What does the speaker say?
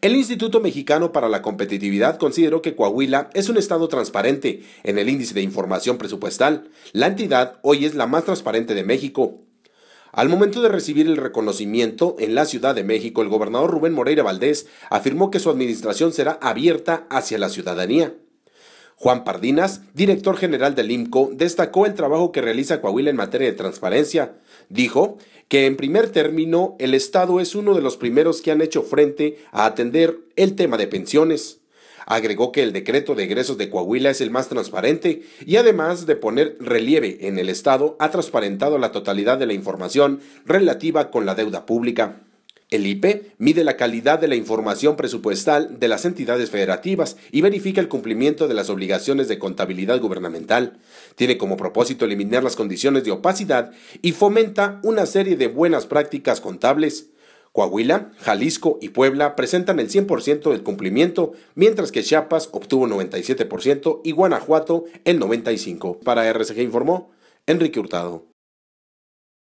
El Instituto Mexicano para la Competitividad consideró que Coahuila es un estado transparente en el índice de información presupuestal. La entidad hoy es la más transparente de México. Al momento de recibir el reconocimiento en la Ciudad de México, el gobernador Rubén Moreira Valdés afirmó que su administración será abierta hacia la ciudadanía. Juan Pardinas, director general del IMCO, destacó el trabajo que realiza Coahuila en materia de transparencia. Dijo que, en primer término, el Estado es uno de los primeros que han hecho frente a atender el tema de pensiones. Agregó que el decreto de egresos de Coahuila es el más transparente y además de poner relieve en el Estado, ha transparentado la totalidad de la información relativa con la deuda pública. El IPE mide la calidad de la información presupuestal de las entidades federativas y verifica el cumplimiento de las obligaciones de contabilidad gubernamental. Tiene como propósito eliminar las condiciones de opacidad y fomenta una serie de buenas prácticas contables. Coahuila, Jalisco y Puebla presentan el 100% del cumplimiento, mientras que Chiapas obtuvo 97% y Guanajuato el 95%. Para RCG informó Enrique Hurtado.